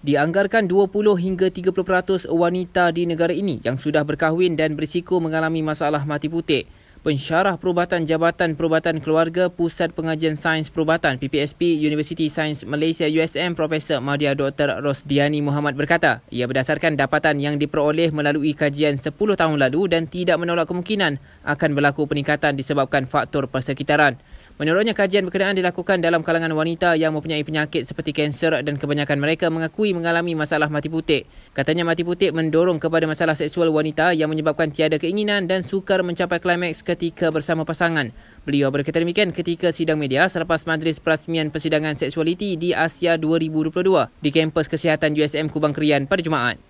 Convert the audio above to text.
Dianggarkan 20 hingga 30% wanita di negara ini yang sudah berkahwin dan berisiko mengalami masalah mati putih. Pensyarah Perubatan Jabatan Perubatan Keluarga Pusat Pengajian Sains Perubatan PPSP University Sains Malaysia USM Profesor Madia Dr. Rosdiani Muhammad berkata, ia berdasarkan dapatan yang diperoleh melalui kajian 10 tahun lalu dan tidak menolak kemungkinan akan berlaku peningkatan disebabkan faktor persekitaran. Menurutnya, kajian berkenaan dilakukan dalam kalangan wanita yang mempunyai penyakit seperti kanser dan kebanyakan mereka mengakui mengalami masalah mati putih. Katanya mati putih mendorong kepada masalah seksual wanita yang menyebabkan tiada keinginan dan sukar mencapai klimaks ketika bersama pasangan. Beliau berkata demikian ketika sidang media selepas Majlis Perasmian Persidangan Seksualiti di Asia 2022 di Kampus Kesihatan USM Kubang Kerian pada Jumaat.